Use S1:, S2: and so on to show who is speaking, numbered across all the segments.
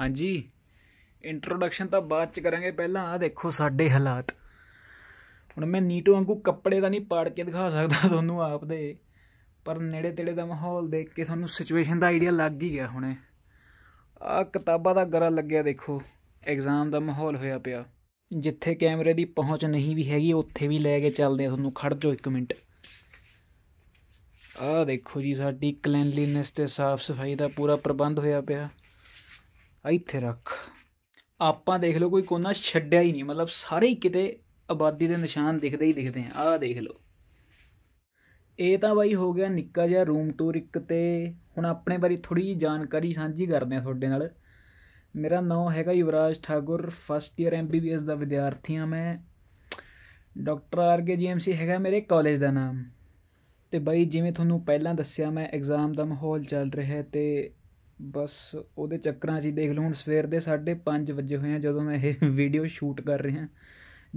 S1: ਹਾਂਜੀ ਇੰਟਰੋਡਕਸ਼ਨ ਤਾਂ ਬਾਅਦ ਚ ਕਰਾਂਗੇ ਪਹਿਲਾਂ ਆ ਦੇਖੋ ਸਾਡੇ ਹਾਲਾਤ ਹੁਣ ਮੈਂ ਨੀਟੋ ਵਾਂਗੂ ਕੱਪੜੇ ਤਾਂ ਨਹੀਂ ਪਾੜ ਕੇ ਦਿਖਾ ਸਕਦਾ ਤੁਹਾਨੂੰ ਆਪ ਦੇ ਪਰ ਨੇੜੇ ਤੇੜੇ ਦਾ ਮਾਹੌਲ ਦੇਖ ਕੇ ਤੁਹਾਨੂੰ ਸਿਚੁਏਸ਼ਨ ਦਾ ਆਈਡੀਆ ਲੱਗ ਹੀ ਗਿਆ ਹੁਣੇ ਆ ਕਿਤਾਬਾਂ ਦਾ ਗਰਾ ਲੱਗਿਆ ਦੇਖੋ ਐਗਜ਼ਾਮ ਦਾ ਮਾਹੌਲ ਹੋਇਆ ਪਿਆ ਜਿੱਥੇ ਕੈਮਰੇ ਦੀ ਪਹੁੰਚ ਨਹੀਂ ਵੀ ਹੈਗੀ ਉੱਥੇ ਵੀ ਲੈ ਕੇ ਚੱਲਦੇ ਆ ਤੁਹਾਨੂੰ ਖੜ ਜਾਓ 1 ਮਿੰਟ ਆ ਦੇਖੋ ਜੀ ਸਾਡੀ ਕਲੀਨਲੀਨੈਸ ਤੇ ਸਾਫ਼ ਸਫਾਈ ਦਾ ਪੂਰਾ ਪ੍ਰਬੰਧ ਹੋਇਆ ਪਿਆ ਇੱਥੇ ਰੱਖ ਆਪਾਂ ਦੇਖ ਲਓ ਕੋਈ ਕੋਨਾ ਛੱਡਿਆ ਹੀ ਨਹੀਂ ਮਤਲਬ ਸਾਰੇ ਹੀ ਕਿਤੇ ਆਬਾਦੀ ਦੇ ਨਿਸ਼ਾਨ ਦਿਖਦੇ ਹੀ ਦਿਖਦੇ ਆ ਆਹ ਦੇਖ ਲਓ ਇਹ ਤਾਂ ਬਾਈ ਹੋ ਗਿਆ ਨਿੱਕਾ ਜਿਹਾ ਰੂਮ ਟੂਰ ਇੱਕ ਤੇ ਹੁਣ ਆਪਣੇ ਬਾਰੇ ਥੋੜੀ ਜੀ ਜਾਣਕਾਰੀ ਸਾਂਝੀ ਕਰਦੇ ਆ ਤੁਹਾਡੇ ਨਾਲ ਮੇਰਾ ਨਾਮ ਹੈਗਾ Yuvraj Thakur first year MBBS ਦਾ ਵਿਦਿਆਰਥੀ ਆ ਮੈਂ ਡਾਕਟਰ ਆਰ ਕੇ ਜੀਐਮਸੀ ਹੈਗਾ ਮੇਰੇ ਕਾਲਜ ਦਾ ਨਾਮ ਤੇ ਬਾਈ ਜਿਵੇਂ ਤੁਹਾਨੂੰ ਪਹਿਲਾਂ ਦੱਸਿਆ ਮੈਂ ਐਗਜ਼ਾਮ ਦਾ ਮਾਹੌਲ ਚੱਲ ਰਿਹਾ ਤੇ ਬਸ ਉਹਦੇ ਚੱਕਰਾਂ 'ਚ ਹੀ ਦੇਖ ਲਓ ਹੁਣ ਸਵੇਰ ਦੇ 5:30 ਵਜੇ ਹੋਏ ਆ ਜਦੋਂ ਮੈਂ ਇਹ ਵੀਡੀਓ ਸ਼ੂਟ ਕਰ ਰਿਹਾ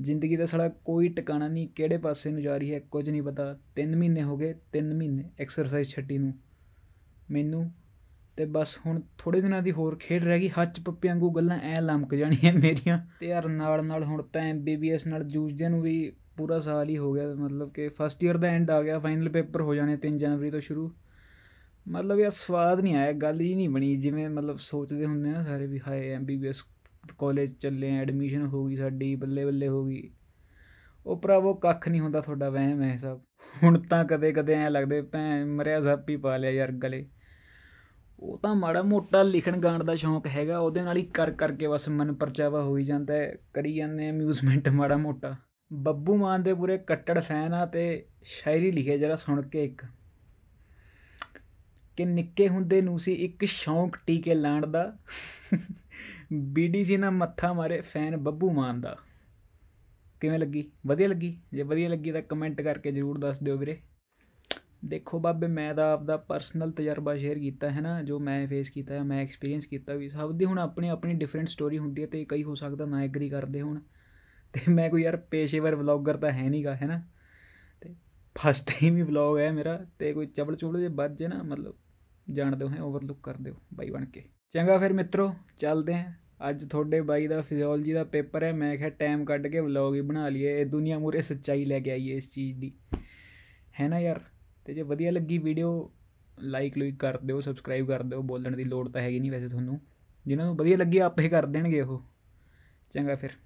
S1: ਜ਼ਿੰਦਗੀ ਦਾ ਸੜਾ ਕੋਈ ਟਿਕਾਣਾ ਨਹੀਂ ਕਿਹੜੇ ਪਾਸੇ ਨੂੰ ਜਾ ਰਹੀ ਹੈ ਕੁਝ ਨਹੀਂ ਪਤਾ 3 ਮਹੀਨੇ ਹੋ ਗਏ 3 ਮਹੀਨੇ ਐਕਸਰਸਾਈਜ਼ ਛੱਡੀ ਨੂੰ ਮੈਨੂੰ ਤੇ ਬਸ ਹੁਣ ਥੋੜੇ ਦਿਨਾਂ ਦੀ ਹੋਰ ਖੇਡ ਰਹਿ ਗਈ ਹੱਚ ਪੱਪੇ ਵਾਂਗੂ ਗੱਲਾਂ ਐ ਲੰਮਕ ਜਾਣੀਆਂ ਮੇਰੀਆਂ ਤੇ ਯਾਰ ਨਾਲ ਨਾਲ ਹੁਣ ਤਾਂ ਐਮਬੀਬੀਐਸ ਨਾਲ ਜੂਝਦੇ ਨੂੰ ਵੀ ਪੂਰਾ ਸਾਲ ਹੀ ਹੋ ਗਿਆ ਮਤਲਬ ਕਿ ਫਸਟ ਇਅਰ ਦਾ ਐਂਡ ਆ ਗਿਆ ਫਾਈਨਲ ਪੇਪਰ ਹੋ ਜਾਣੇ 3 ਜਨਵਰੀ ਤੋਂ ਸ਼ੁਰੂ ਮਤਲਬ ਇਹ ਸਵਾਦ ਨਹੀਂ ਆਇਆ ਗੱਲ ਹੀ ਨਹੀਂ ਬਣੀ ਜਿਵੇਂ ਮਤਲਬ ਸੋਚਦੇ ਹੁੰਦੇ ਆ ਸਾਰੇ ਵੀ ਹਾਏ ਐਮਬੀਬੀਐਸ ਕਾਲਜ ਚੱਲੇ ਐਡਮਿਸ਼ਨ ਹੋ ਗਈ ਸਾਡੀ ਬੱਲੇ ਬੱਲੇ ਹੋ ਗਈ ਉਹ ਉਹ ਕੱਖ ਨਹੀਂ ਹੁੰਦਾ ਤੁਹਾਡਾ ਵਹਿਮ ਹੈ ਸਭ ਹੁਣ ਤਾਂ ਕਦੇ ਕਦੇ ਐ ਲੱਗਦੇ ਭੈਣ ਮਰਿਆ ਸਾਪੀ ਪਾ ਲਿਆ ਯਾਰ ਗਲੇ ਉਹ ਤਾਂ ਮਾੜਾ ਮੋਟਾ ਲਿਖਣ ਗਾਣ ਦਾ ਸ਼ੌਂਕ ਹੈਗਾ ਉਹਦੇ ਨਾਲ ਹੀ ਕਰ ਕਰਕੇ ਬਸ ਮਨ ਪਰਚਾਵਾ ਹੋਈ ਜਾਂਦਾ ਹੈ ਕਰੀ ਜਾਂਦੇ ਅਮਿਊਜ਼ਮੈਂਟ ਮਾੜਾ ਮੋਟਾ ਬੱਬੂ ਮਾਨ ਦੇ ਪੂਰੇ ਕੱਟੜ ਫੈਨ ਆ ਤੇ ਸ਼ਾਇਰੀ ਲਿਖੇ ਜਰਾ ਸੁਣ ਕੇ ਇੱਕ ਕਿ ਨਿੱਕੇ ਹੁੰਦੇ ਨੂੰ ਸੀ ਇੱਕ ਸ਼ੌਂਕ ਟੀਕੇ ਲਾਣ ਦਾ ਬੀਡੀਸੀ ਨਾਲ ਮੱਥਾ ਮਾਰੇ ਫੈਨ ਬੱਬੂ ਮਾਨ ਦਾ ਕਿਵੇਂ ਲੱਗੀ ਵਧੀਆ ਲੱਗੀ ਜੇ ਵਧੀਆ ਲੱਗੀ ਤਾਂ ਕਮੈਂਟ ਕਰਕੇ ਜਰੂਰ ਦੱਸ ਦਿਓ ਵੀਰੇ ਦੇਖੋ ਬਾਬੇ ਮੈਂ ਤਾਂ ਆਪਦਾ ਪਰਸਨਲ ਤਜਰਬਾ ਸ਼ੇਅਰ ਕੀਤਾ ਹੈ ਨਾ ਜੋ ਮੈਂ ਫੇਸ ਕੀਤਾ ਹੈ ਮੈਂ ਐਕਸਪੀਰੀਅੰਸ ਕੀਤਾ ਵੀ ਸਭ ਦੀ ਹੁਣ ਆਪਣੀ ਆਪਣੀ ਡਿਫਰੈਂਟ ਸਟੋਰੀ ਹੁੰਦੀ ਹੈ ਤੇ ਕਈ ਹੋ ਸਕਦਾ ਨਾ ਐਗਰੀ ਕਰਦੇ ਹੋਣ ਤੇ ਮੈਂ ਕੋਈ ਯਾਰ ਪੇਸ਼ੇਵਰ ਵਲੌਗਰ ਤਾਂ ਹੈ ਨਹੀਂਗਾ ਹੈ ਨਾ ਤੇ ਫਸਟ ਟਾਈਮ ਹੀ ਵਲੌਗ ਹੈ ਮੇਰਾ ਤੇ ਕੋਈ ਚਬਲ ਚੁਬਲ ਜੇ ਵੱਜੇ ਨਾ ਮਤਲਬ ਜਾਣਦੇ ਹੋ ਓਵਰਲੁੱਕ ਕਰਦੇ ਹੋ ਬਾਈ ਬਣ ਕੇ ਚੰਗਾ ਫਿਰ ਮਿੱਤਰੋ ਚੱਲਦੇ ਆਂ ਅੱਜ ਤੁਹਾਡੇ ਬਾਈ ਦਾ ਫਿਜ਼ੀਓਲੋਜੀ ਦਾ ਪੇਪਰ ਹੈ ਮੈਂ ਕਿਹਾ ਟਾਈਮ ਕੱਢ ਕੇ ਵਲੌਗ ਹੀ ਬਣਾ ਲਈਏ ਇਹ ਦੁਨੀਆ ਮੂਰੇ ਸੱਚਾਈ ਲੈ ਕੇ ਆਈਏ ਇਸ ਚੀਜ਼ ਦੀ ਹੈ ਨਾ ਯਾਰ ਤੇ ਜੇ ਵਧੀਆ ਲੱਗੀ ਵੀਡੀਓ ਲਾਈਕ ਲੂਈਕ ਕਰ ਦਿਓ ਸਬਸਕ੍ਰਾਈਬ ਕਰ ਦਿਓ ਬੋਲਣ ਦੀ ਲੋੜ ਤਾਂ ਹੈਗੀ ਨਹੀਂ ਵੈਸੇ ਤੁਹਾਨੂੰ ਜਿਨ੍ਹਾਂ ਨੂੰ ਵਧੀਆ ਲੱਗੀ ਆਪੇ ਕਰ ਦੇਣਗੇ ਉਹ ਚੰਗਾ ਫਿਰ